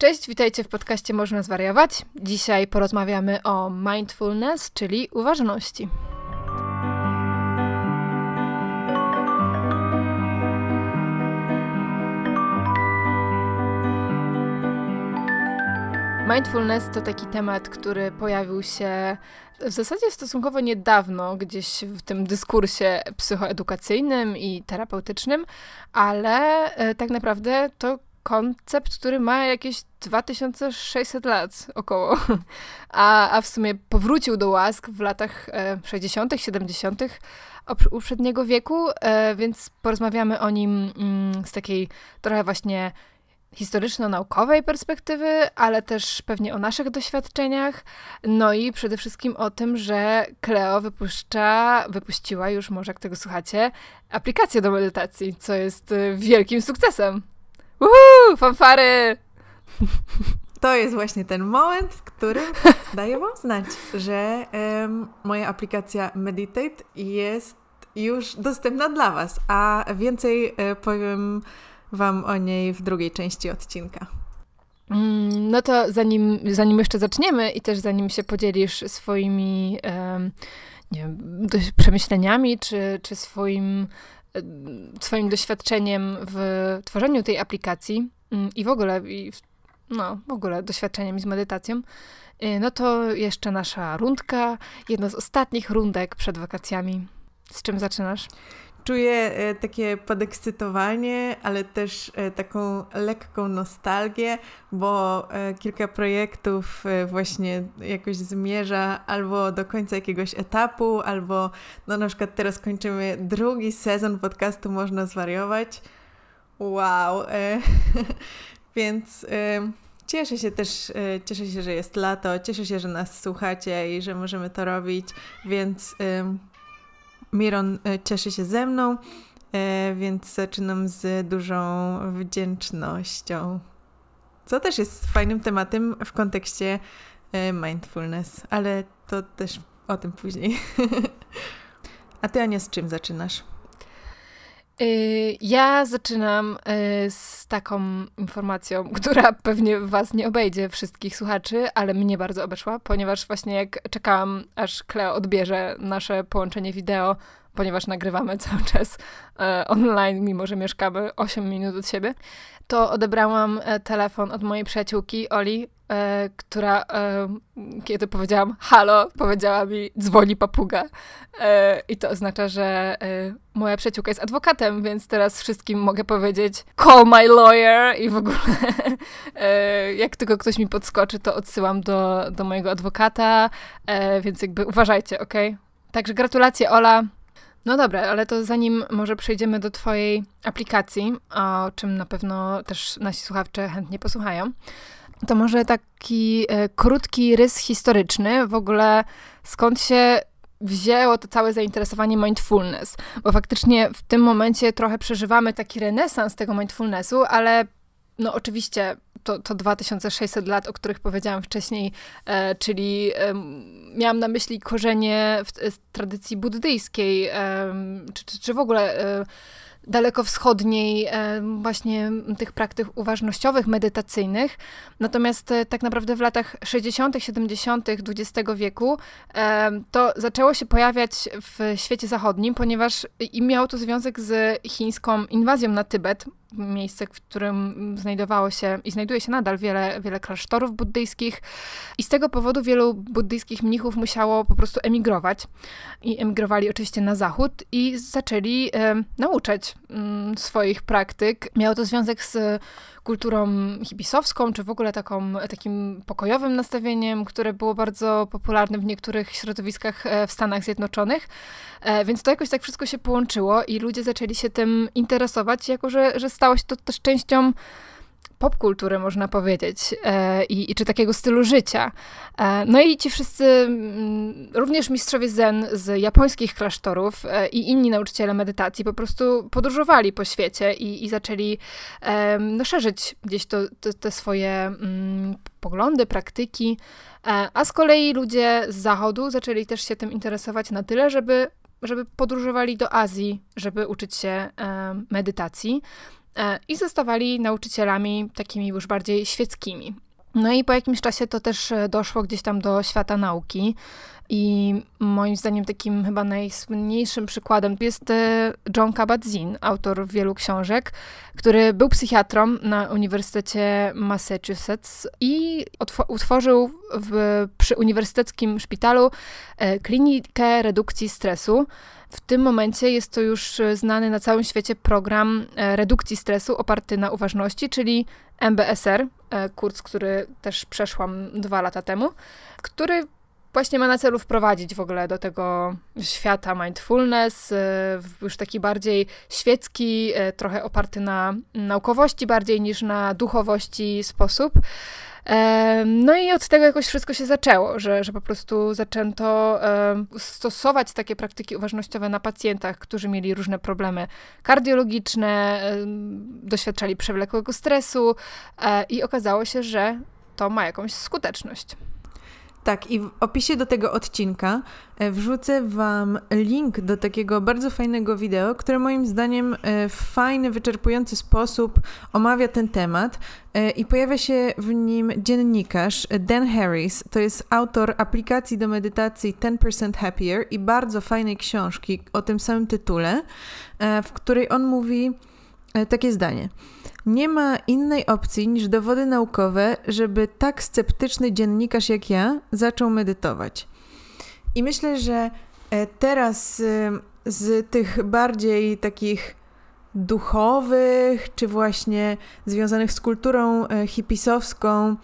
Cześć, witajcie w podcaście Można Zwariować. Dzisiaj porozmawiamy o mindfulness, czyli uważności. Mindfulness to taki temat, który pojawił się w zasadzie stosunkowo niedawno gdzieś w tym dyskursie psychoedukacyjnym i terapeutycznym, ale e, tak naprawdę to koncept, który ma jakieś 2600 lat około, a, a w sumie powrócił do łask w latach e, 60., 70. uprzedniego wieku, e, więc porozmawiamy o nim mm, z takiej trochę właśnie historyczno-naukowej perspektywy, ale też pewnie o naszych doświadczeniach, no i przede wszystkim o tym, że Cleo wypuszcza, wypuściła już może, jak tego słuchacie, aplikację do medytacji, co jest e, wielkim sukcesem. Uhu, fanfary! To jest właśnie ten moment, w którym daję Wam znać, że um, moja aplikacja Meditate jest już dostępna dla Was, a więcej e, powiem Wam o niej w drugiej części odcinka. Mm, no to zanim, zanim jeszcze zaczniemy i też zanim się podzielisz swoimi um, nie wiem, przemyśleniami czy, czy swoim swoim doświadczeniem w tworzeniu tej aplikacji mm, i w ogóle, i w, no, w ogóle doświadczeniem z medytacją, y, no to jeszcze nasza rundka, jedna z ostatnich rundek przed wakacjami. Z czym zaczynasz? Czuję e, takie podekscytowanie, ale też e, taką lekką nostalgię, bo e, kilka projektów właśnie jakoś zmierza albo do końca jakiegoś etapu, albo no na przykład teraz kończymy drugi sezon podcastu Można Zwariować. Wow! Więc cieszę się też, cieszę się, że jest lato, cieszę się, że nas słuchacie i że możemy to robić, więc... Miron e, cieszy się ze mną, e, więc zaczynam z dużą wdzięcznością. Co też jest fajnym tematem w kontekście e, mindfulness, ale to też o tym później. A ty, Ania, z czym zaczynasz? Y, ja zaczynam y, z taką informacją, która pewnie Was nie obejdzie, wszystkich słuchaczy, ale mnie bardzo obeszła, ponieważ właśnie jak czekałam, aż Kleo odbierze nasze połączenie wideo, ponieważ nagrywamy cały czas e, online, mimo że mieszkamy 8 minut od siebie, to odebrałam e, telefon od mojej przyjaciółki Oli, E, która, e, kiedy powiedziałam halo, powiedziała mi dzwoni papuga. E, I to oznacza, że moja przyjaciółka jest adwokatem, więc teraz wszystkim mogę powiedzieć call my lawyer i w ogóle jak tylko ktoś mi podskoczy, to odsyłam do, do mojego adwokata, więc jakby uważajcie, ok? Także gratulacje Ola. No dobra, ale to zanim może przejdziemy do Twojej aplikacji, o czym na pewno też nasi słuchacze chętnie posłuchają, to może taki e, krótki rys historyczny w ogóle, skąd się wzięło to całe zainteresowanie mindfulness, bo faktycznie w tym momencie trochę przeżywamy taki renesans tego mindfulnessu, ale no oczywiście to, to 2600 lat, o których powiedziałam wcześniej, e, czyli e, miałam na myśli korzenie w, w e, tradycji buddyjskiej, e, czy, czy, czy w ogóle e, dalekowschodniej e, właśnie tych praktyk uważnościowych, medytacyjnych. Natomiast e, tak naprawdę w latach 60., 70. XX wieku e, to zaczęło się pojawiać w świecie zachodnim, ponieważ i miało to związek z chińską inwazją na Tybet, miejsce, w którym znajdowało się i znajduje się nadal wiele, wiele klasztorów buddyjskich i z tego powodu wielu buddyjskich mnichów musiało po prostu emigrować i emigrowali oczywiście na zachód i zaczęli nauczać mm, swoich praktyk. Miało to związek z kulturą hipisowską, czy w ogóle taką, takim pokojowym nastawieniem, które było bardzo popularne w niektórych środowiskach e, w Stanach Zjednoczonych. E, więc to jakoś tak wszystko się połączyło i ludzie zaczęli się tym interesować, jako że, że stało się to też częścią popkultury, można powiedzieć, e, i, i, czy takiego stylu życia. E, no i ci wszyscy, mm, również mistrzowie zen z japońskich klasztorów e, i inni nauczyciele medytacji po prostu podróżowali po świecie i, i zaczęli no, szerzyć gdzieś to, te, te swoje mm, poglądy, praktyki, a z kolei ludzie z zachodu zaczęli też się tym interesować na tyle, żeby żeby podróżowali do Azji, żeby uczyć się medytacji. E, i zostawali nauczycielami takimi już bardziej świeckimi. No i po jakimś czasie to też e, doszło gdzieś tam do świata nauki. I moim zdaniem takim chyba najsłynniejszym przykładem jest e, John Kabat-Zinn, autor wielu książek, który był psychiatrą na Uniwersytecie Massachusetts i utworzył w, przy uniwersyteckim szpitalu klinikę redukcji stresu, w tym momencie jest to już e, znany na całym świecie program e, redukcji stresu oparty na uważności, czyli MBSR, e, kurs, który też przeszłam dwa lata temu, który właśnie ma na celu wprowadzić w ogóle do tego świata mindfulness, już taki bardziej świecki, trochę oparty na naukowości bardziej niż na duchowości sposób. No i od tego jakoś wszystko się zaczęło, że, że po prostu zaczęto stosować takie praktyki uważnościowe na pacjentach, którzy mieli różne problemy kardiologiczne, doświadczali przewlekłego stresu e, i okazało się, że to ma jakąś skuteczność. Tak, i w opisie do tego odcinka e, wrzucę Wam link do takiego bardzo fajnego wideo, które moim zdaniem e, w fajny, wyczerpujący sposób omawia ten temat e, i pojawia się w nim dziennikarz Dan Harris. To jest autor aplikacji do medytacji 10% Happier i bardzo fajnej książki o tym samym tytule, w której on mówi E, takie zdanie. Nie ma innej opcji niż dowody naukowe, żeby tak sceptyczny dziennikarz jak ja zaczął medytować. I myślę, że e, teraz e, z tych bardziej takich duchowych, czy właśnie związanych z kulturą hipisowską,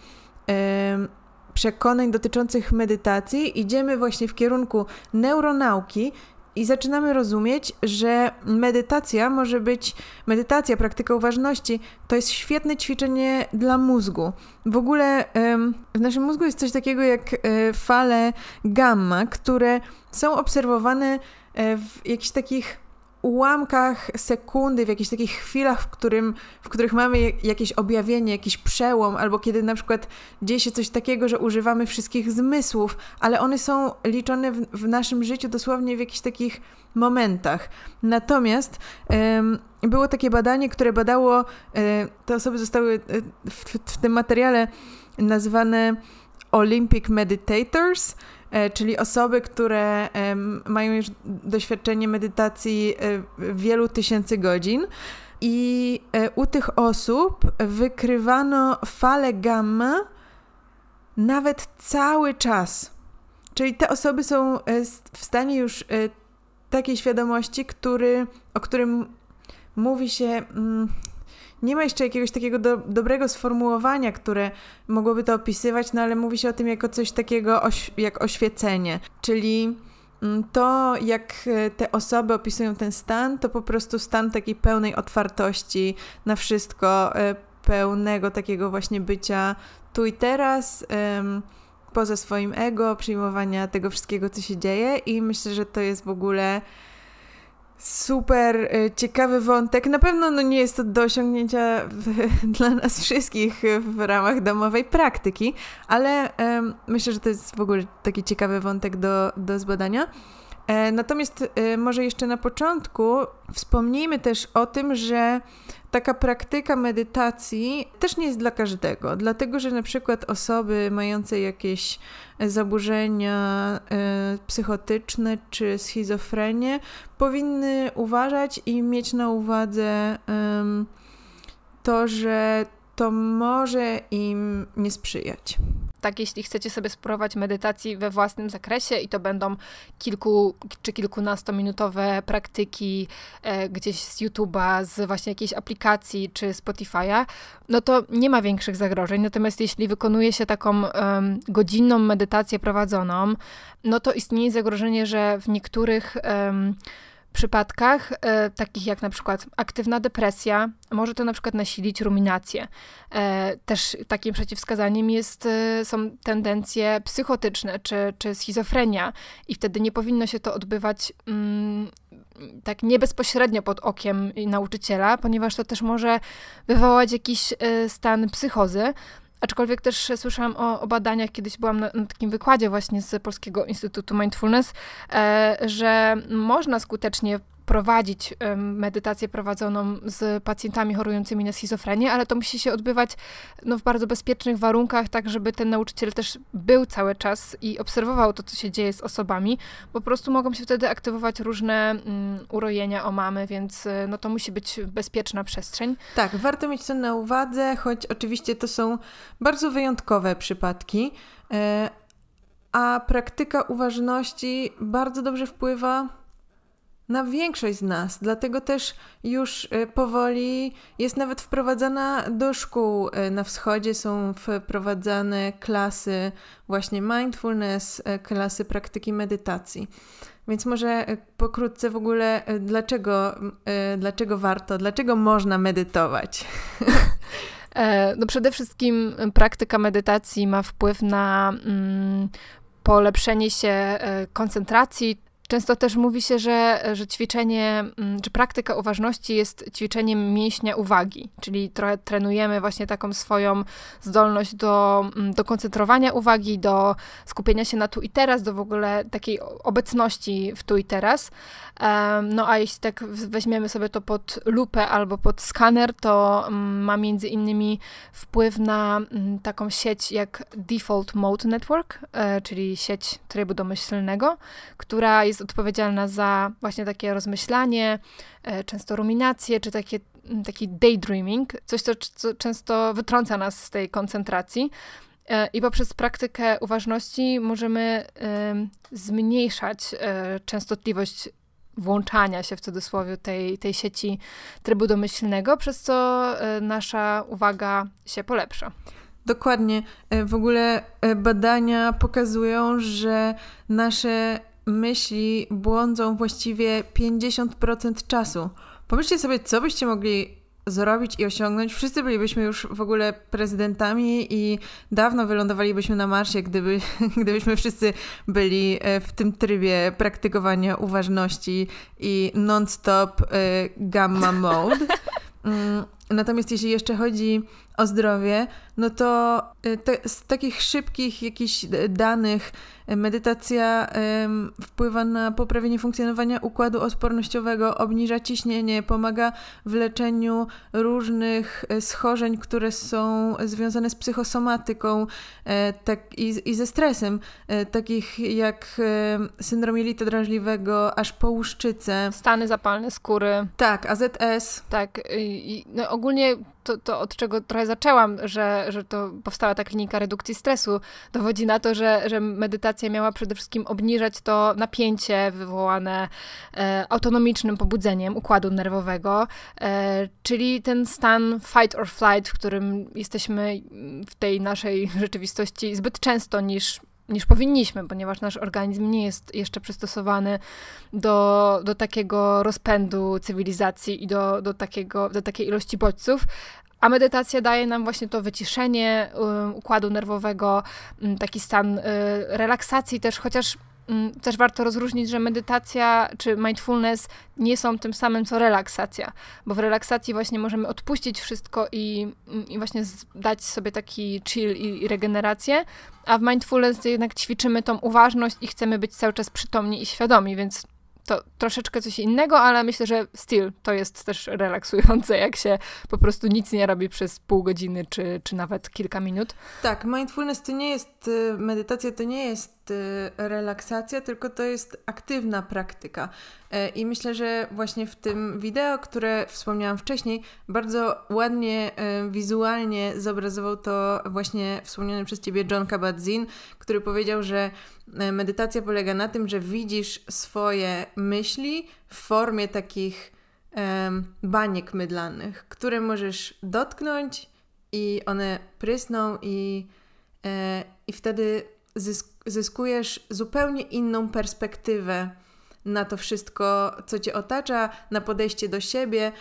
przekonań dotyczących medytacji, idziemy właśnie w kierunku neuronauki, i zaczynamy rozumieć, że medytacja może być, medytacja, praktyka uważności, to jest świetne ćwiczenie dla mózgu. W ogóle w naszym mózgu jest coś takiego jak e, fale gamma, które są obserwowane e, w jakichś takich ułamkach sekundy, w jakichś takich chwilach, w, którym, w których mamy jakieś objawienie, jakiś przełom, albo kiedy na przykład dzieje się coś takiego, że używamy wszystkich zmysłów, ale one są liczone w, w naszym życiu dosłownie w jakichś takich momentach. Natomiast ym, było takie badanie, które badało, y, te osoby zostały e, w, w tym materiale nazwane Olympic Meditators, e, czyli osoby, które e, mają już doświadczenie medytacji e, wielu tysięcy godzin. I u tych osób wykrywano fale gamma nawet cały czas. Czyli te osoby są w stanie już takiej świadomości, który, o którym mówi się mm, nie ma jeszcze jakiegoś takiego do, dobrego sformułowania, które mogłoby to opisywać, no ale mówi się o tym jako coś takiego oś, jak oświecenie, czyli mm, to, jak e, te osoby opisują ten stan, to po prostu stan takiej pełnej otwartości na wszystko, e, pełnego takiego właśnie bycia tu i teraz, poza swoim ego, przyjmowania tego wszystkiego, co się dzieje, i myślę, że to jest w ogóle Super y, ciekawy wątek. Na pewno no, nie jest to do osiągnięcia w, dla nas wszystkich w ramach domowej praktyki, ale um, myślę, że to jest w ogóle taki ciekawy wątek do, do zbadania. E, natomiast e, może jeszcze na początku wspomnijmy też o tym, że taka praktyka medytacji też nie jest dla każdego, dlatego że na przykład osoby mające jakieś e, zaburzenia y, psychotyczne czy schizofrenię powinny uważać i mieć na uwadze y, to, że to może im nie sprzyjać tak jeśli chcecie sobie spróbować medytacji we własnym zakresie i to będą kilku czy kilkunastominutowe praktyki e, gdzieś z YouTube'a, z właśnie jakiejś aplikacji czy Spotify'a, no to nie ma większych zagrożeń. Natomiast jeśli wykonuje się taką e, godzinną medytację prowadzoną, no to istnieje zagrożenie, że w niektórych e, przypadkach, e, takich jak na przykład aktywna depresja, może to na przykład nasilić ruminację. E, też takim przeciwwskazaniem jest, e, są tendencje psychotyczne czy, czy schizofrenia, i wtedy nie powinno się to odbywać. Mm, tak nie bezpośrednio pod okiem nauczyciela, ponieważ to też może wywołać jakiś e, stan psychozy, Aczkolwiek też słyszałam o, o, badaniach, kiedyś byłam na, na, takim wykładzie właśnie z Polskiego Instytutu Mindfulness, e, że można skutecznie prowadzić medytację prowadzoną z pacjentami chorującymi na schizofrenię, ale to musi się odbywać no, w bardzo bezpiecznych warunkach, tak żeby ten nauczyciel też był cały czas i obserwował to, co się dzieje z osobami. Po prostu mogą się wtedy aktywować różne mm, urojenia o mamy, więc e, no, to musi być bezpieczna przestrzeń. Tak, warto mieć to na uwadze, choć oczywiście to są bardzo wyjątkowe przypadki. E, a praktyka uważności bardzo dobrze wpływa na większość z nas, dlatego też już y, powoli jest nawet wprowadzana do szkół. Y, na wschodzie są wprowadzane klasy właśnie mindfulness, y, klasy praktyki medytacji. Więc może pokrótce w ogóle, dlaczego, dlaczego warto, dlaczego można medytować? E, no przede wszystkim praktyka medytacji ma wpływ na mm, polepszenie się e, koncentracji Często też mówi się, że, że ćwiczenie, czy mm, praktyka uważności jest ćwiczeniem mięśnia uwagi, czyli trochę trenujemy właśnie taką swoją zdolność do, mm, do koncentrowania uwagi, do skupienia się na tu i teraz, do w ogóle takiej obecności w tu i teraz. No a jeśli tak weźmiemy sobie to pod lupę albo pod skaner, to mm, ma między innymi wpływ na taką sieć jak Default Mode Network, e, czyli sieć trybu domyślnego, która jest jest odpowiedzialna za właśnie takie rozmyślanie, e, często ruminację, czy takie, mm, taki daydreaming, coś, co, co często wytrąca nas z tej koncentracji. E, I poprzez praktykę uważności możemy zmniejszać e, częstotliwość włączania się w cudzysłowie tej, tej sieci trybu domyślnego, przez co nasza uwaga się polepsza. Dokładnie. W ogóle badania pokazują, że nasze myśli błądzą właściwie 50% czasu. Pomyślcie sobie, co byście mogli zrobić i osiągnąć. Wszyscy bylibyśmy już w ogóle prezydentami i dawno wylądowalibyśmy na Marsie, gdyby, gdybyśmy wszyscy byli e, w tym trybie praktykowania uważności i non-stop e, gamma mode. Mm, Natomiast jeśli jeszcze chodzi o zdrowie, no to y, te, z takich szybkich jakichś danych y, medytacja ym, wpływa na poprawienie funkcjonowania układu odpornościowego, obniża ciśnienie, pomaga w leczeniu różnych y, schorzeń, które są związane z psychosomatyką y, tak, i, i, ze stresem, y, takich jak y, syndrom jelita drażliwego, aż łuszczyce. Stany zapalne skóry. Tak, AZS. Tak, i, no, ogólnie to, to, od czego trochę zaczęłam, że, że to powstała ta klinika redukcji stresu, dowodzi na to, że, że medytacja miała przede wszystkim obniżać to napięcie wywołane e, autonomicznym pobudzeniem układu nerwowego, e, czyli ten stan fight or flight, w którym jesteśmy w tej naszej rzeczywistości zbyt często niż niż powinniśmy, ponieważ nasz organizm nie jest jeszcze przystosowany do, do takiego rozpędu cywilizacji i do, do, takiego, do takiej ilości bodźców. A medytacja daje nam właśnie to wyciszenie um, układu nerwowego, um, taki stan y, relaksacji też, chociaż Mm, też warto rozróżnić, że medytacja czy mindfulness nie są tym samym co relaksacja, bo w relaksacji właśnie możemy odpuścić wszystko i, mm, i właśnie dać sobie taki chill i, i regenerację, a w mindfulness jednak ćwiczymy tą uważność i chcemy być cały czas przytomni i świadomi, więc to troszeczkę coś innego, ale myślę, że still to jest też relaksujące, jak się po prostu nic nie robi przez pół godziny czy, czy nawet kilka minut. Tak, mindfulness to nie jest y, medytacja, to nie jest Y, relaksacja, tylko to jest aktywna praktyka. E, I myślę, że właśnie w tym wideo, które wspomniałam wcześniej, bardzo ładnie, e, wizualnie zobrazował to właśnie wspomniany przez ciebie John Kabat-Zinn, który powiedział, że e, medytacja polega na tym, że widzisz swoje myśli w formie takich baniek mydlanych, które możesz dotknąć i one prysną i, i wtedy zysk zyskujesz zupełnie inną perspektywę na to wszystko, co cię otacza, na podejście do siebie,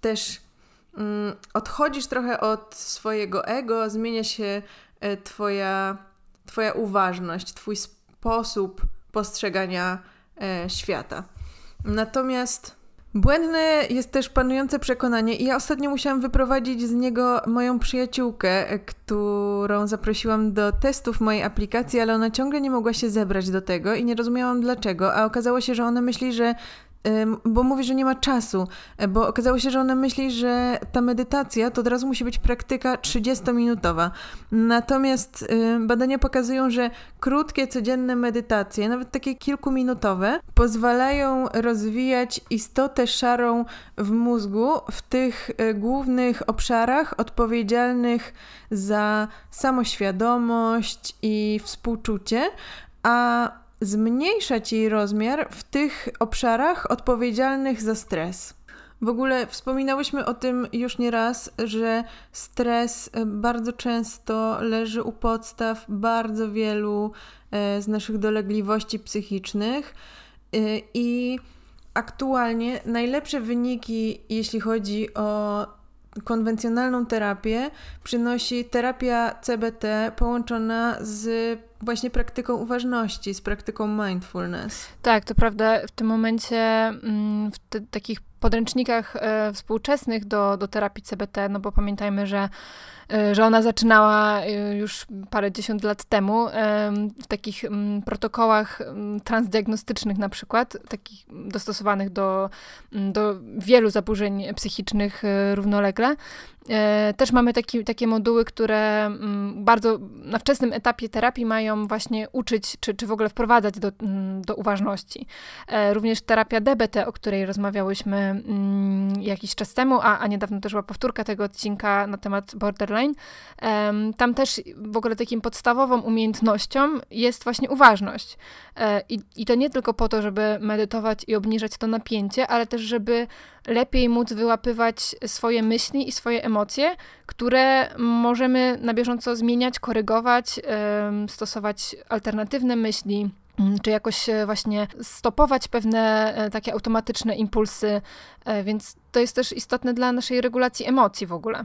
też mm, odchodzisz trochę od swojego ego, zmienia się e, twoja, twoja uważność, twój sposób postrzegania e, świata. Natomiast Błędne jest też panujące przekonanie i ja ostatnio musiałam wyprowadzić z niego moją przyjaciółkę, którą zaprosiłam do testów mojej aplikacji, ale ona ciągle nie mogła się zebrać do tego i nie rozumiałam dlaczego, a okazało się, że ona myśli, że bo mówi, że nie ma czasu, e, bo okazało się, że ona myśli, że ta medytacja to od razu musi być praktyka 30-minutowa. Natomiast badania pokazują, że krótkie, codzienne medytacje, nawet takie kilkuminutowe, pozwalają rozwijać istotę szarą w mózgu w tych e, głównych obszarach odpowiedzialnych za samoświadomość i współczucie, a zmniejszać jej rozmiar w tych obszarach odpowiedzialnych za stres. W ogóle wspominałyśmy o tym już nieraz, że stres e, bardzo często leży u podstaw bardzo wielu e, z naszych dolegliwości psychicznych e, i aktualnie najlepsze wyniki, jeśli chodzi o konwencjonalną terapię, przynosi terapia CBT połączona z właśnie praktyką uważności, z praktyką mindfulness. Tak, to prawda. W tym momencie mm, w te, takich podręcznikach e, współczesnych do, do terapii CBT, no bo pamiętajmy, że E, że ona zaczynała e, już parę dziesiąt lat temu e, w takich mm, protokołach mm, transdiagnostycznych na przykład, takich mm, dostosowanych do, do wielu zaburzeń psychicznych równolegle. Też mamy taki, takie moduły, które bardzo na wczesnym etapie terapii mają właśnie uczyć, czy, czy w ogóle wprowadzać do, do uważności. Również terapia DBT, o której rozmawiałyśmy jakiś czas temu, a, a niedawno też była powtórka tego odcinka na temat borderline, online. Tam też w ogóle takim podstawową umiejętnością jest właśnie uważność. E, I, I to nie tylko po to, żeby medytować i obniżać to napięcie, ale też, żeby lepiej móc wyłapywać swoje myśli i swoje emocje, które możemy na bieżąco zmieniać, korygować, stosować alternatywne myśli mm, czy jakoś e, właśnie stopować pewne e, takie automatyczne impulsy, więc to jest też istotne dla naszej regulacji emocji w ogóle.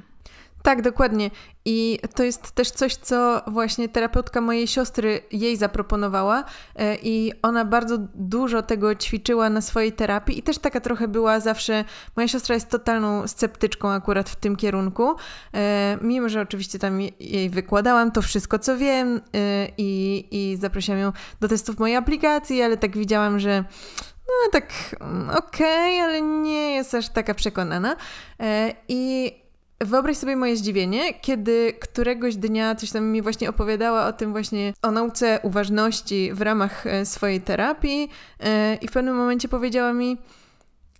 Tak, dokładnie. I to jest też coś, co właśnie terapeutka mojej siostry jej zaproponowała, e, i ona bardzo dużo tego ćwiczyła na swojej terapii, i też taka trochę była zawsze. Moja siostra jest totalną sceptyczką akurat w tym kierunku. E, mimo, że oczywiście tam jej wykładałam to wszystko, co wiem, e, i, i zaprosiłam ją do testów mojej aplikacji, ale tak widziałam, że. No tak, mm, okej, okay, ale nie jest aż taka przekonana. I Wyobraź sobie moje zdziwienie, kiedy któregoś dnia coś tam mi właśnie opowiadała o tym właśnie, o nauce uważności w ramach e, swojej terapii e, i w pewnym momencie powiedziała mi,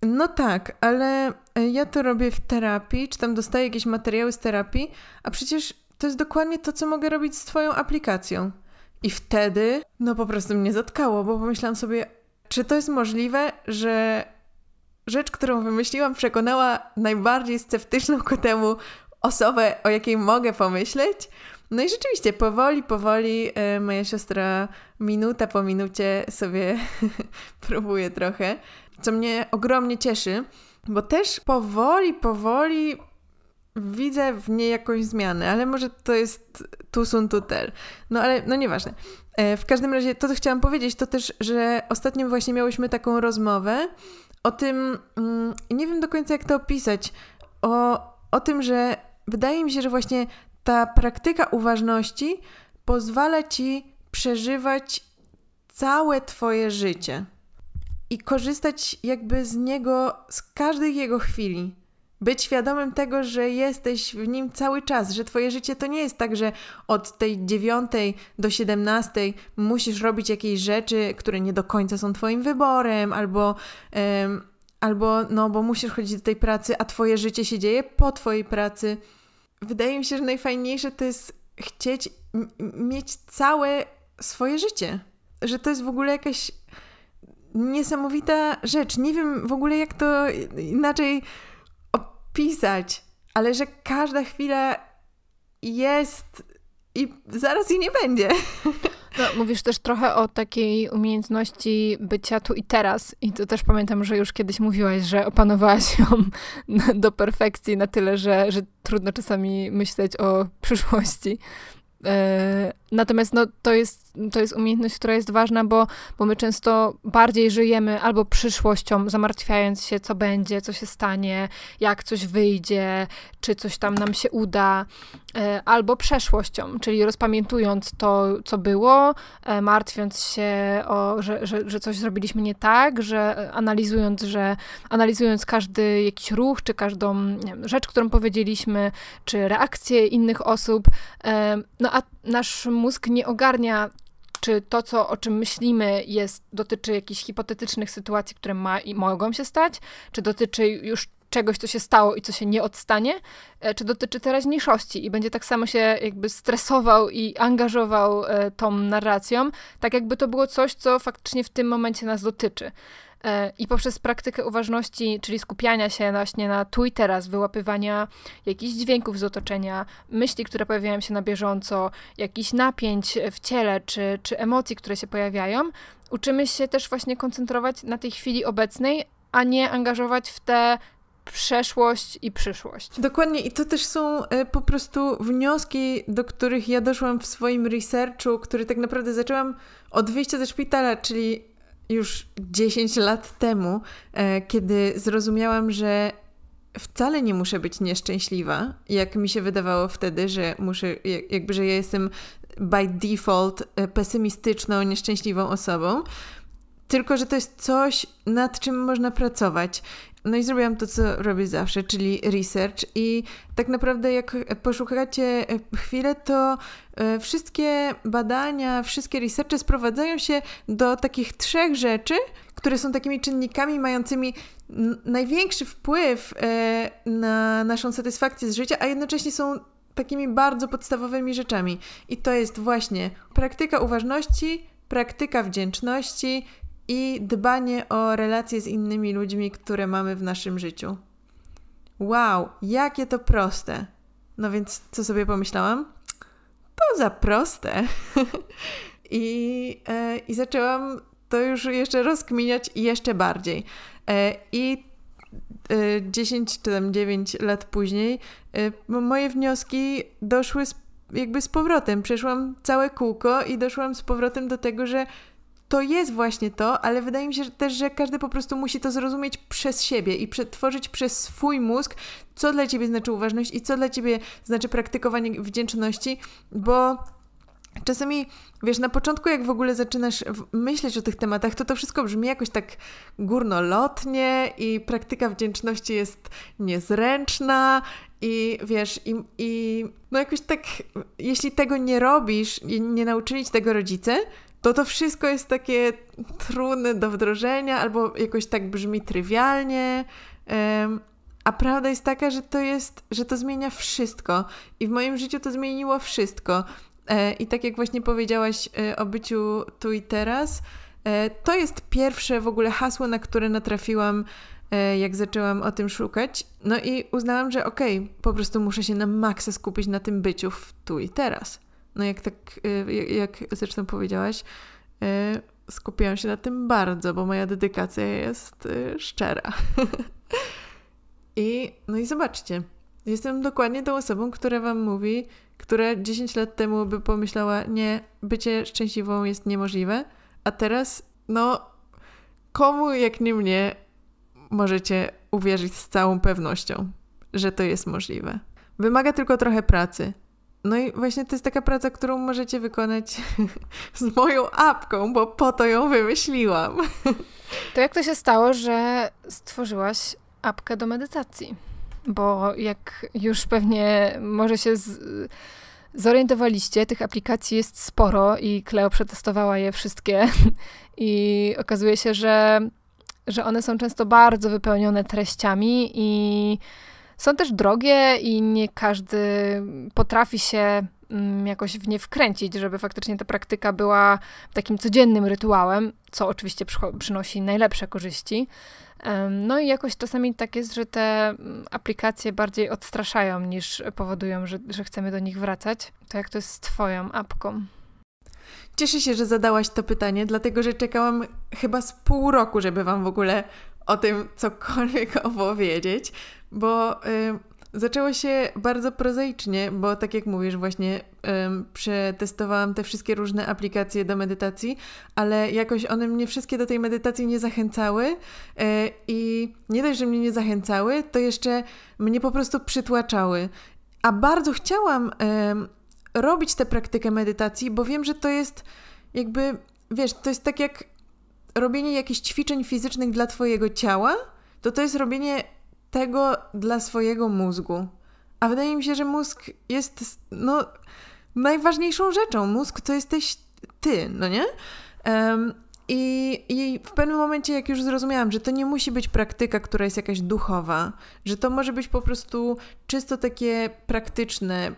no tak, ale e, ja to robię w terapii, czy tam dostaję jakieś materiały z terapii, a przecież to jest dokładnie to, co mogę robić z Twoją aplikacją. I wtedy, no po prostu mnie zatkało, bo pomyślałam sobie, czy to jest możliwe, że rzecz, którą wymyśliłam, przekonała najbardziej sceptyczną ku temu osobę, o jakiej mogę pomyśleć. No i rzeczywiście, powoli, powoli y, moja siostra minuta po minucie sobie próbuje trochę, co mnie ogromnie cieszy, bo też powoli, powoli widzę w niej jakąś zmianę, ale może to jest tu sun tutel. No ale, no nieważne. E, w każdym razie to, co chciałam powiedzieć, to też, że ostatnio właśnie miałyśmy taką rozmowę o tym, mm, nie wiem do końca jak to opisać, o, o tym, że wydaje mi się, że właśnie ta praktyka uważności pozwala ci przeżywać całe Twoje życie i korzystać jakby z niego z każdej jego chwili. Być świadomym tego, że jesteś w nim cały czas, że twoje życie to nie jest tak, że od tej dziewiątej do siedemnastej musisz robić jakieś rzeczy, które nie do końca są twoim wyborem, albo. Um, albo no, bo musisz chodzić do tej pracy, a twoje życie się dzieje po twojej pracy. Wydaje mi się, że najfajniejsze to jest chcieć mieć całe swoje życie. Że to jest w ogóle jakaś niesamowita rzecz. Nie wiem w ogóle, jak to inaczej pisać, ale że każda chwila jest i zaraz jej nie będzie. No, mówisz też trochę o takiej umiejętności bycia tu i teraz. I to też pamiętam, że już kiedyś mówiłaś, że opanowałaś ją do perfekcji na tyle, że, że trudno czasami myśleć o przyszłości. E, Natomiast no, to, jest, to jest umiejętność, która jest ważna, bo, bo my często bardziej żyjemy albo przyszłością, zamartwiając się, co będzie, co się stanie, jak coś wyjdzie, czy coś tam nam się uda, e, albo przeszłością, czyli rozpamiętując to, co było, e, martwiąc się, o, że, że, że coś zrobiliśmy nie tak, że e, analizując, że analizując każdy jakiś ruch, czy każdą wiem, rzecz, którą powiedzieliśmy, czy reakcję innych osób. No a nasz mózg nie ogarnia, czy to, co, o czym myślimy, jest, dotyczy jakichś hipotetycznych sytuacji, które ma i mogą się stać, czy dotyczy już czegoś, co się stało i co się nie odstanie, e, czy dotyczy teraźniejszości i będzie tak samo się jakby stresował i angażował e, tą narracją, tak jakby to było coś, co faktycznie w tym momencie nas dotyczy. E, I poprzez praktykę uważności, czyli skupiania się właśnie na tu i teraz, wyłapywania jakichś dźwięków z otoczenia, myśli, które pojawiają się na bieżąco, jakichś napięć w ciele czy, czy emocji, które się pojawiają, uczymy się też właśnie koncentrować na tej chwili obecnej, a nie angażować w te przeszłość i przyszłość. Dokładnie, i to też są e, po prostu wnioski, do których ja doszłam w swoim researchu, który tak naprawdę zaczęłam od wyjścia ze szpitala, czyli już 10 lat temu, e, kiedy zrozumiałam, że wcale nie muszę być nieszczęśliwa, jak mi się wydawało wtedy, że muszę, jakby, że ja jestem by default e, pesymistyczną, nieszczęśliwą osobą. Tylko, że to jest coś, nad czym można pracować. No i zrobiłam to, co robię zawsze, czyli research. I tak naprawdę, jak poszukacie e, chwilę, to e, wszystkie badania, wszystkie researche sprowadzają się do takich trzech rzeczy, które są takimi czynnikami mającymi największy wpływ e, na naszą satysfakcję z życia, a jednocześnie są takimi bardzo podstawowymi rzeczami. I to jest właśnie praktyka uważności, praktyka wdzięczności i dbanie o relacje z innymi ludźmi, które mamy w naszym życiu. Wow, jakie to proste! No więc co sobie pomyślałam? To za proste. I, e, I zaczęłam to już jeszcze rozkminiać jeszcze bardziej. E, I e, 10 czy tam 9 lat później e, moje wnioski doszły z, jakby z powrotem. Przeszłam całe kółko i doszłam z powrotem do tego, że to jest właśnie to, ale wydaje mi się że też, że każdy po prostu musi to zrozumieć przez siebie i przetworzyć przez swój mózg, co dla ciebie znaczy uważność i co dla ciebie znaczy praktykowanie wdzięczności, bo czasami, wiesz, na początku, jak w ogóle zaczynasz myśleć o tych tematach, to to wszystko brzmi jakoś tak górnolotnie i praktyka wdzięczności jest niezręczna i wiesz, i, i no jakoś tak, jeśli tego nie robisz i nie nauczyli ci tego rodzice, to to wszystko jest takie trudne do wdrożenia albo jakoś tak brzmi trywialnie. Um, a prawda jest taka, że to jest, że to zmienia wszystko. I w moim życiu to zmieniło wszystko. E, I tak jak właśnie powiedziałaś e, o byciu tu i teraz, e, to jest pierwsze w ogóle hasło, na które natrafiłam, e, jak zaczęłam o tym szukać. No i uznałam, że okej, okay, po prostu muszę się na maksa skupić na tym byciu w tu i teraz no jak tak, jak, y, y, jak zresztą powiedziałaś, y, skupiłam się na tym bardzo, bo moja dedykacja jest szczera. I no i zobaczcie, jestem dokładnie tą osobą, która wam mówi, która 10 lat temu by pomyślała, nie, bycie szczęśliwą jest niemożliwe, a teraz, no, komu jak nie mnie możecie uwierzyć z całą pewnością, że to jest możliwe. Wymaga tylko trochę pracy, no i właśnie to jest taka praca, którą możecie wykonać z moją apką, bo po to ją wymyśliłam. To jak to się stało, że stworzyłaś apkę do medytacji? Bo jak już pewnie może się z, zorientowaliście, tych aplikacji jest sporo i Kleo przetestowała je wszystkie i okazuje się, że, że one są często bardzo wypełnione treściami i są też drogie i nie każdy potrafi się mm, jakoś w nie wkręcić, żeby faktycznie ta praktyka była takim codziennym rytuałem, co oczywiście przynosi najlepsze korzyści. No i jakoś czasami tak jest, że te mm, aplikacje bardziej odstraszają niż powodują, że, że chcemy do nich wracać. To jak to jest z Twoją apką? Cieszę się, że zadałaś to pytanie, dlatego że czekałam chyba z pół roku, żeby Wam w ogóle o tym cokolwiek opowiedzieć, bo y, zaczęło się bardzo prozaicznie, bo tak jak mówisz, właśnie y, przetestowałam te wszystkie różne aplikacje do medytacji, ale jakoś one mnie wszystkie do tej medytacji nie zachęcały y, i nie dość, że mnie nie zachęcały, to jeszcze mnie po prostu przytłaczały. A bardzo chciałam robić tę praktykę medytacji, bo wiem, że to jest jakby, wiesz, to jest tak jak robienie jakichś ćwiczeń fizycznych dla Twojego ciała, to to jest robienie tego dla swojego mózgu. A wydaje mi się, że mózg jest no, najważniejszą rzeczą. Mózg to jesteś ty, no nie? Um, i, I w pewnym momencie, jak już zrozumiałam, że to nie musi być praktyka, która jest jakaś duchowa, że to może być po prostu czysto takie praktyczne,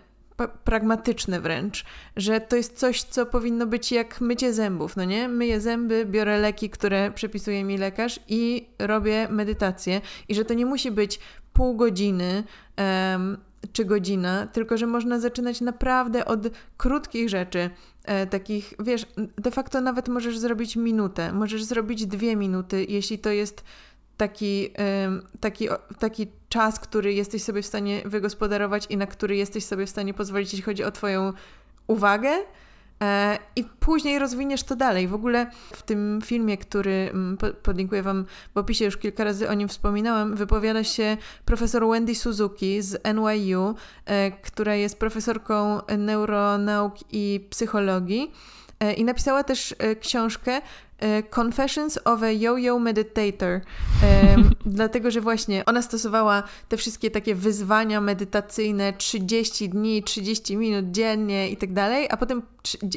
pragmatyczne wręcz, że to jest coś, co powinno być jak mycie zębów, no nie? Myję zęby, biorę leki, które przepisuje mi lekarz i robię medytację. I że to nie musi być pół godziny um, czy godzina, tylko że można zaczynać naprawdę od krótkich rzeczy, e, takich, wiesz, de facto nawet możesz zrobić minutę, możesz zrobić dwie minuty, jeśli to jest taki, taki, taki czas, który jesteś sobie w stanie wygospodarować i na który jesteś sobie w stanie pozwolić, jeśli chodzi o Twoją uwagę. E, I później rozwiniesz to dalej. W ogóle w tym filmie, który podlinkuję Wam w opisie, już kilka razy o nim wspominałam, wypowiada się profesor Wendy Suzuki z NYU, e, która jest profesorką neuronauk i psychologii. E, I napisała też książkę, E, Confessions of a Yo-Yo Meditator, e, dlatego że właśnie ona stosowała te wszystkie takie wyzwania medytacyjne 30 dni, 30 minut dziennie i tak dalej, a potem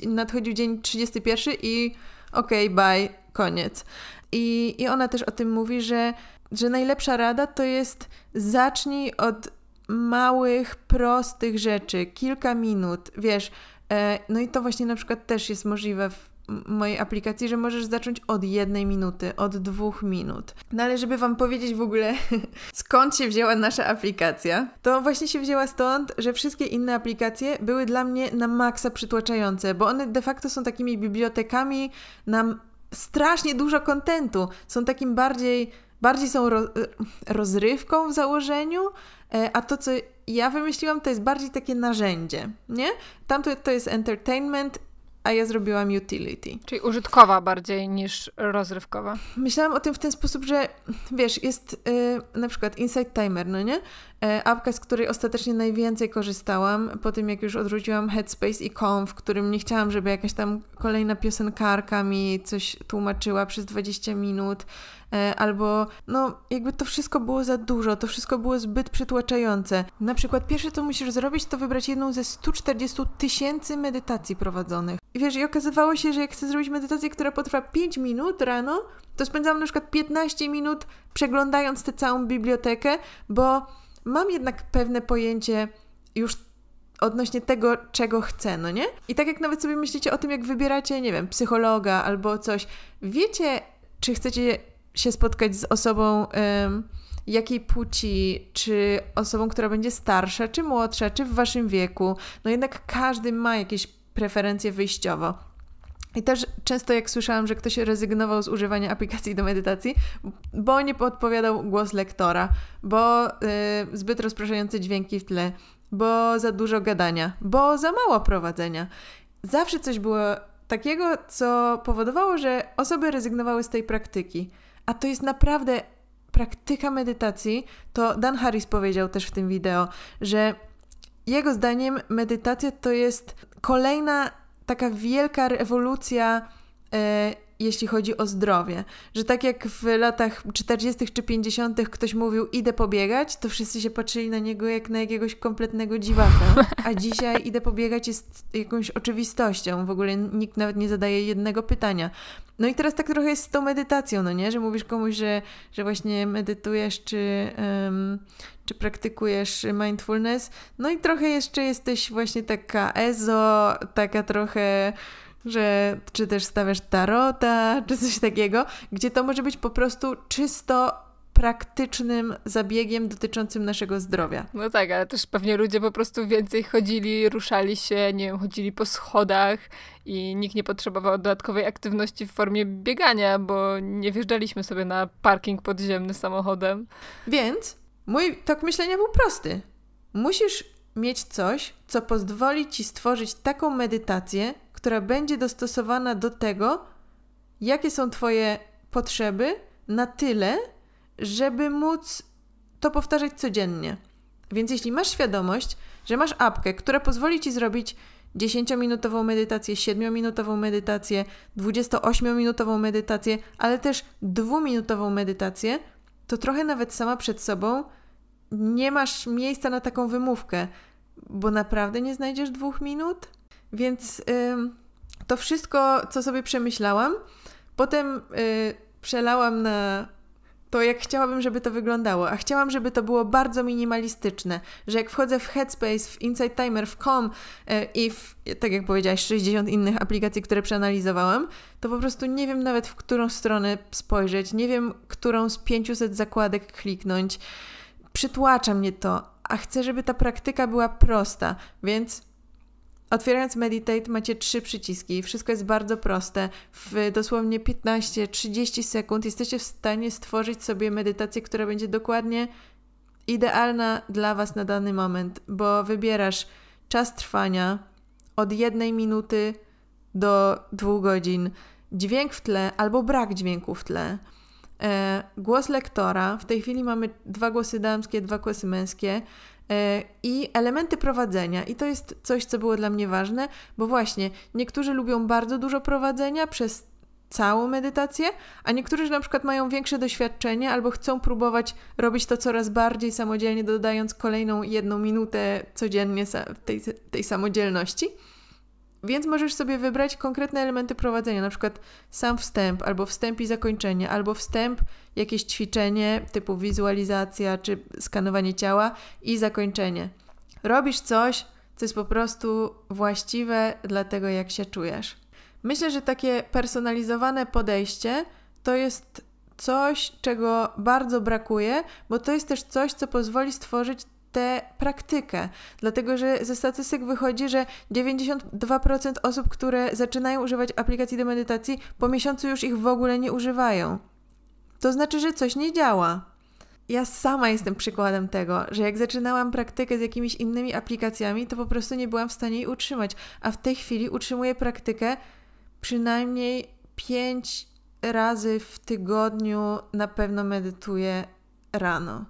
nadchodził dzień 31 i okej, okay, bye, koniec. I, I ona też o tym mówi, że, że najlepsza rada to jest zacznij od małych, prostych rzeczy, kilka minut, wiesz. E, no i to właśnie na przykład też jest możliwe w mojej aplikacji, że możesz zacząć od jednej minuty, od dwóch minut. No ale żeby Wam powiedzieć w ogóle, skąd się wzięła nasza aplikacja, to właśnie się wzięła stąd, że wszystkie inne aplikacje były dla mnie na maksa przytłaczające, bo one de facto są takimi bibliotekami na strasznie dużo kontentu. Są takim bardziej, bardziej są ro, e, rozrywką w założeniu, e, a to, co ja wymyśliłam, to jest bardziej takie narzędzie, nie? Tamto to jest entertainment a ja zrobiłam utility. Czyli użytkowa bardziej niż rozrywkowa. Myślałam o tym w ten sposób, że wiesz, jest yy, na przykład Insight Timer, no nie? Y, apka, z której ostatecznie najwięcej korzystałam, po tym jak już odrzuciłam Headspace i Calm, w którym nie chciałam, żeby jakaś tam kolejna piosenkarka mi coś tłumaczyła przez 20 minut. E, albo no jakby to wszystko było za dużo, to wszystko było zbyt przytłaczające. Na przykład pierwsze co musisz zrobić, to wybrać jedną ze 140 tysięcy medytacji prowadzonych. I wiesz, i okazywało się, że jak chcę zrobić medytację, która potrwa 5 minut rano, to spędzałam na przykład 15 minut przeglądając tę całą bibliotekę, bo mam jednak pewne pojęcie już odnośnie tego, czego chcę, no nie? I tak jak nawet sobie myślicie o tym, jak wybieracie, nie wiem, psychologa albo coś, wiecie, czy chcecie się spotkać z osobą jakiej płci, czy osobą, która będzie starsza, czy młodsza, czy w waszym wieku. No jednak każdy ma jakieś preferencje wyjściowo. I też często jak słyszałam, że ktoś rezygnował z używania aplikacji do medytacji, bo nie podpowiadał głos lektora, bo y, zbyt rozpraszające dźwięki w tle, bo za dużo gadania, bo za mało prowadzenia. Zawsze coś było takiego, co powodowało, że osoby rezygnowały z tej praktyki a to jest naprawdę praktyka medytacji, to Dan Harris powiedział też w tym wideo, że jego zdaniem medytacja to jest kolejna taka wielka rewolucja e, jeśli chodzi o zdrowie. Że tak jak w latach 40. czy 50. ktoś mówił, idę pobiegać, to wszyscy się patrzyli na niego jak na jakiegoś kompletnego dziwaka. A dzisiaj idę pobiegać jest jakąś oczywistością. W ogóle nikt nawet nie zadaje jednego pytania. No i teraz tak trochę jest z tą medytacją, no nie? Że mówisz komuś, że, że właśnie medytujesz, czy, um, czy praktykujesz mindfulness. No i trochę jeszcze jesteś właśnie taka ezo, taka trochę że czy też stawiasz tarota, czy coś takiego, gdzie to może być po prostu czysto praktycznym zabiegiem dotyczącym naszego zdrowia. No tak, ale też pewnie ludzie po prostu więcej chodzili, ruszali się, nie wiem, chodzili po schodach i nikt nie potrzebował dodatkowej aktywności w formie biegania, bo nie wjeżdżaliśmy sobie na parking podziemny samochodem. Więc mój tok myślenia był prosty. Musisz mieć coś, co pozwoli ci stworzyć taką medytację, która będzie dostosowana do tego, jakie są Twoje potrzeby, na tyle, żeby móc to powtarzać codziennie. Więc jeśli masz świadomość, że masz apkę, która pozwoli ci zrobić 10-minutową medytację, 7-minutową medytację, 28-minutową medytację, ale też 2-minutową medytację, to trochę nawet sama przed sobą nie masz miejsca na taką wymówkę, bo naprawdę nie znajdziesz dwóch minut? Więc to wszystko, co sobie przemyślałam, potem y, przelałam na to, jak chciałabym, żeby to wyglądało. A chciałam, żeby to było bardzo minimalistyczne, że jak wchodzę w Headspace, w Insight Timer, w Com y, i w, tak jak powiedziałaś, 60 innych aplikacji, które przeanalizowałam, to po prostu nie wiem nawet, w którą stronę spojrzeć, nie wiem, którą z 500 zakładek kliknąć przytłacza mnie to, a chcę, żeby ta praktyka była prosta, więc Otwierając Meditate macie trzy przyciski, wszystko jest bardzo proste. W dosłownie 15-30 sekund jesteście w stanie stworzyć sobie medytację, która będzie dokładnie idealna dla Was na dany moment, bo wybierasz czas trwania od jednej minuty do dwóch godzin, dźwięk w tle albo brak dźwięku w tle. E, głos lektora, w tej chwili mamy dwa głosy damskie, dwa głosy męskie e, i elementy prowadzenia. I to jest coś, co było dla mnie ważne, bo właśnie niektórzy lubią bardzo dużo prowadzenia przez całą medytację, a niektórzy na przykład mają większe doświadczenie albo chcą próbować robić to coraz bardziej samodzielnie, dodając kolejną jedną minutę codziennie tej, tej samodzielności. Więc możesz sobie wybrać konkretne elementy prowadzenia, na przykład sam wstęp, albo wstęp i zakończenie, albo wstęp, jakieś ćwiczenie typu wizualizacja czy skanowanie ciała i zakończenie. Robisz coś, co jest po prostu właściwe dla tego, jak się czujesz. Myślę, że takie personalizowane podejście to jest coś, czego bardzo brakuje, bo to jest też coś, co pozwoli stworzyć tę praktykę. Dlatego, że ze statystyk wychodzi, że 92% osób, które zaczynają używać aplikacji do medytacji, po miesiącu już ich w ogóle nie używają. To znaczy, że coś nie działa. Ja sama jestem przykładem tego, że jak zaczynałam praktykę z jakimiś innymi aplikacjami, to po prostu nie byłam w stanie jej utrzymać, a w tej chwili utrzymuję praktykę przynajmniej 5 razy w tygodniu na pewno medytuję rano.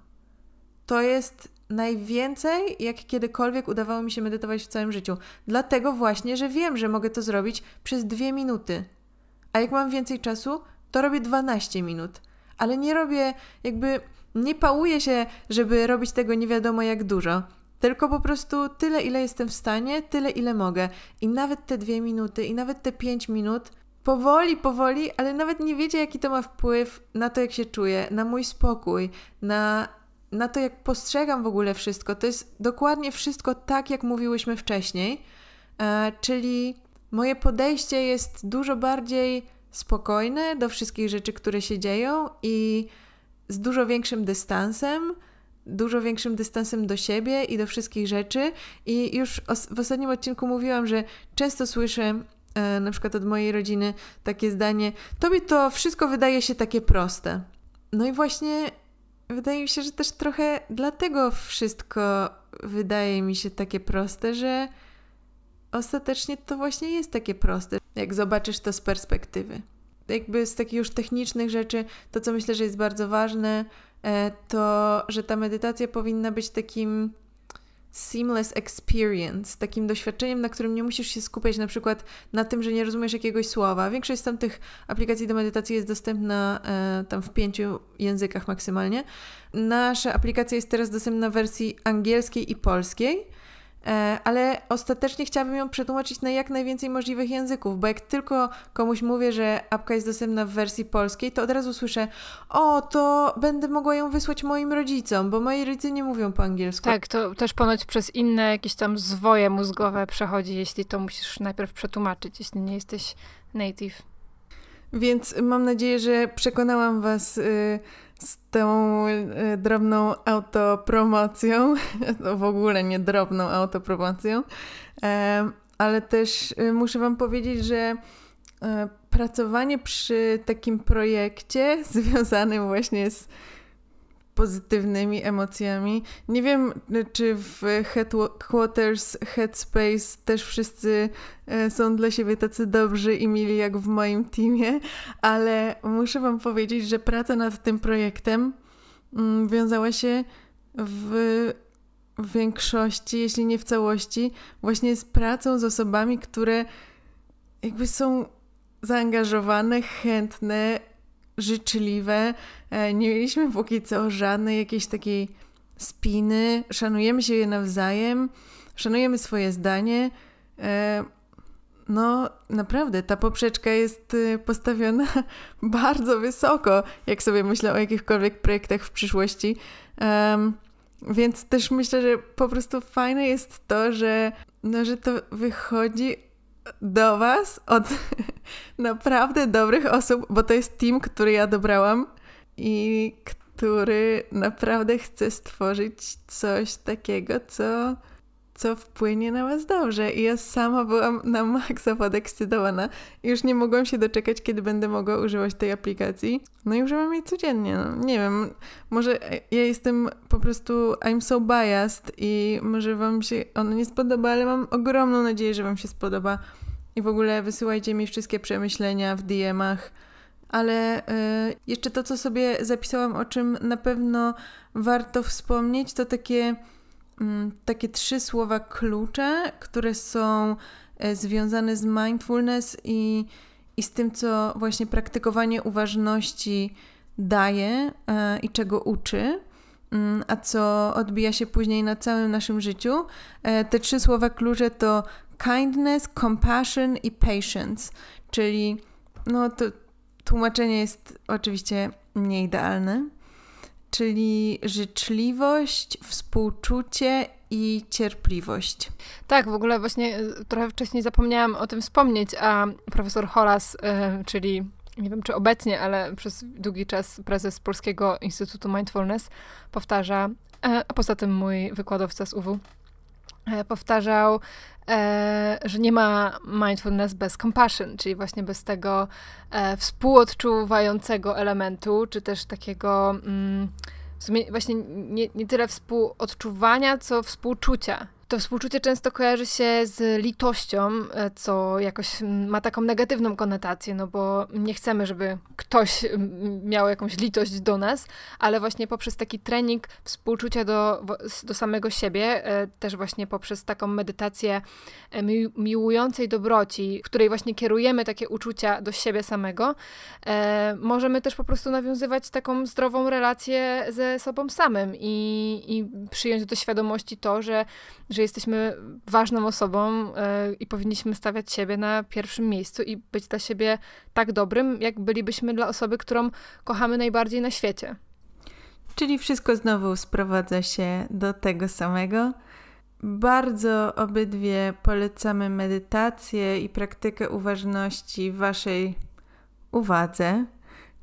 To jest najwięcej, jak kiedykolwiek udawało mi się medytować w całym życiu. Dlatego właśnie, że wiem, że mogę to zrobić przez dwie minuty. A jak mam więcej czasu, to robię 12 minut. Ale nie robię, jakby nie pałuję się, żeby robić tego nie wiadomo jak dużo. Tylko po prostu tyle, ile jestem w stanie, tyle, ile mogę. I nawet te dwie minuty, i nawet te pięć minut, powoli, powoli, ale nawet nie wiecie, jaki to ma wpływ na to, jak się czuję, na mój spokój, na na to, jak postrzegam w ogóle wszystko. To jest dokładnie wszystko tak, jak mówiłyśmy wcześniej, e, czyli moje podejście jest dużo bardziej spokojne do wszystkich rzeczy, które się dzieją i z dużo większym dystansem, dużo większym dystansem do siebie i do wszystkich rzeczy. I już w ostatnim odcinku mówiłam, że często słyszę e, na przykład od mojej rodziny takie zdanie: Tobie to wszystko wydaje się takie proste. No i właśnie wydaje mi się, że też trochę dlatego wszystko wydaje mi się takie proste, że ostatecznie to właśnie jest takie proste, jak zobaczysz to z perspektywy. Jakby z takich już technicznych rzeczy, to co myślę, że jest bardzo ważne, e, to że ta medytacja powinna być takim seamless experience, takim doświadczeniem, na którym nie musisz się skupiać na przykład na tym, że nie rozumiesz jakiegoś słowa. Większość z tamtych aplikacji do medytacji jest dostępna e, tam w pięciu językach maksymalnie. Nasza aplikacja jest teraz dostępna w wersji angielskiej i polskiej. E, ale ostatecznie chciałabym ją przetłumaczyć na jak najwięcej możliwych języków, bo jak tylko komuś mówię, że apka jest dostępna w wersji polskiej, to od razu słyszę, o, to będę mogła ją wysłać moim rodzicom, bo moi rodzice nie mówią po angielsku. Tak, to też ponoć przez inne jakieś tam zwoje mózgowe przechodzi, jeśli to musisz najpierw przetłumaczyć, jeśli nie jesteś native. Więc mam nadzieję, że przekonałam Was y, z tą y, drobną autopromocją, no w ogóle nie drobną autopromocją, ale też y, muszę Wam powiedzieć, że y, pracowanie przy takim projekcie związanym właśnie z pozytywnymi emocjami. Nie wiem, y, czy w Headquarters, Headspace też wszyscy e, są dla siebie tacy dobrzy i mili jak w moim teamie, ale muszę Wam powiedzieć, że praca nad tym projektem mm, wiązała się w większości, jeśli nie w całości, właśnie z pracą z osobami, które jakby są zaangażowane, chętne, życzliwe. E, nie mieliśmy póki co żadnej jakiejś takiej spiny. Szanujemy je nawzajem, szanujemy swoje zdanie. E, no, naprawdę, ta poprzeczka jest y, postawiona bardzo wysoko, jak sobie myślę o jakichkolwiek projektach w przyszłości. więc też myślę, że po prostu fajne jest to, że, no, że to wychodzi do Was od naprawdę dobrych osób, bo to jest team, który ja dobrałam i który naprawdę chce stworzyć coś takiego, co co wpłynie na Was dobrze. I ja sama byłam na maksa podekscytowana. Już nie mogłam się doczekać, kiedy będę mogła używać tej aplikacji. No i używam jej codziennie. No, nie wiem, może ja jestem po prostu I'm so biased i może Wam się ono nie spodoba, ale mam ogromną nadzieję, że Wam się spodoba. I w ogóle wysyłajcie mi wszystkie przemyślenia w DM-ach. Ale y, jeszcze to, co sobie zapisałam, o czym na pewno warto wspomnieć, to takie Mm, takie trzy słowa klucze, które są e, związane z mindfulness i, i z tym, co właśnie praktykowanie uważności daje e, i czego uczy, mm, a co odbija się później na całym naszym życiu. E, te trzy słowa klucze to kindness, compassion i patience, czyli no to tłumaczenie jest oczywiście nieidealne czyli życzliwość, współczucie i cierpliwość. Tak, w ogóle właśnie e, trochę wcześniej zapomniałam o tym wspomnieć, a profesor Holas, e, czyli nie wiem czy obecnie, ale przez długi czas prezes Polskiego Instytutu Mindfulness powtarza, e, a poza tym mój wykładowca z UW powtarzał, E, że nie ma mindfulness bez compassion, czyli właśnie bez tego e, współodczuwającego elementu, czy też takiego mm, w sumie właśnie nie, nie tyle współodczuwania, co współczucia. To współczucie często kojarzy się z litością, e, co jakoś ma taką negatywną konotację, no bo nie chcemy, żeby ktoś miał jakąś litość do nas, ale właśnie poprzez taki trening współczucia do, do samego siebie, e, też właśnie poprzez taką medytację e, mi, miłującej dobroci, w której właśnie kierujemy takie uczucia do siebie samego, możemy też po prostu nawiązywać taką zdrową relację ze sobą samym i, i przyjąć do świadomości to, że, że że jesteśmy ważną osobą e, i powinniśmy stawiać siebie na pierwszym miejscu i być dla siebie tak dobrym, jak bylibyśmy dla osoby, którą kochamy najbardziej na świecie. Czyli wszystko znowu sprowadza się do tego samego. Bardzo obydwie polecamy medytację i praktykę uważności Waszej uwadze.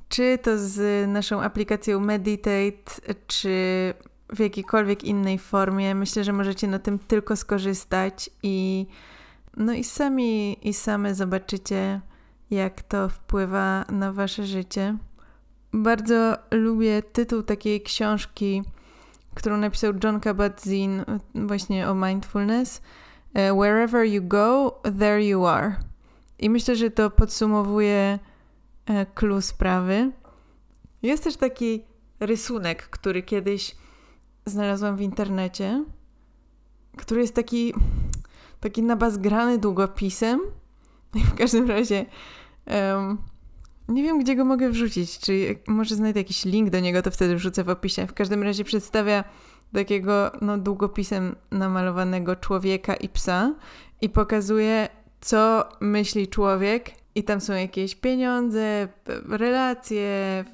Czy to z naszą aplikacją Meditate, czy w jakiejkolwiek innej formie. Myślę, że możecie na tym tylko skorzystać i no i sami i same zobaczycie, jak to wpływa na wasze życie. Bardzo lubię tytuł takiej książki, którą napisał John Kabat-Zinn właśnie o mindfulness. E, Wherever you go, there you are. I myślę, że to podsumowuje clue e, sprawy. Jest też taki rysunek, który kiedyś znalazłam w internecie, który jest taki, taki nabazgrany długopisem. No I w każdym razie um, nie wiem, gdzie go mogę wrzucić. Czy może znajdę jakiś link do niego, to wtedy wrzucę w opisie. W każdym razie przedstawia takiego no, długopisem namalowanego człowieka i psa i pokazuje, co myśli człowiek. I tam są jakieś pieniądze, relacje,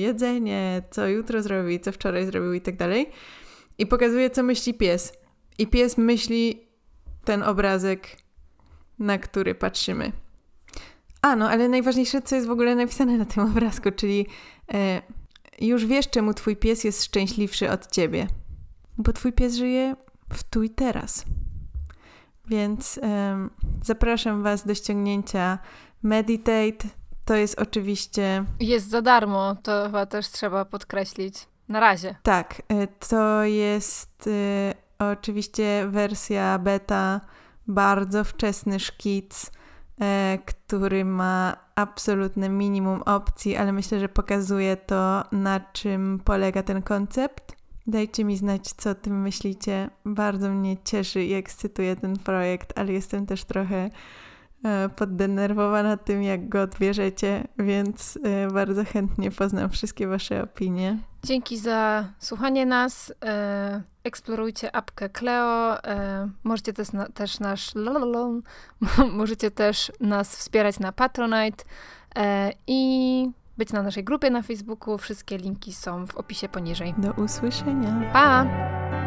jedzenie, co jutro zrobi, co wczoraj zrobił i tak dalej i pokazuje, co myśli pies. I pies myśli ten obrazek, na który patrzymy. A, no, ale najważniejsze, co jest w ogóle napisane na tym obrazku, czyli e, już wiesz, czemu twój pies jest szczęśliwszy od ciebie. Bo twój pies żyje w tu i teraz. Więc e, zapraszam was do ściągnięcia Meditate. To jest oczywiście. Jest za darmo, to chyba też trzeba podkreślić. Na razie. Tak, y, to jest y, oczywiście wersja beta, bardzo wczesny szkic, y, który ma absolutne minimum opcji, ale myślę, że pokazuje to, na czym polega ten koncept. Dajcie mi znać, co o tym myślicie. Bardzo mnie cieszy i ekscytuje ten projekt, ale jestem też trochę E, poddenerwowana tym, jak go odbierzecie, więc e, bardzo chętnie poznam wszystkie Wasze opinie. Dzięki za słuchanie nas. E, eksplorujcie apkę Cleo. Możecie też, na, też nasz Możecie też nas wspierać na Patronite i być na naszej grupie na Facebooku. Wszystkie linki są w opisie poniżej. Do usłyszenia. Pa!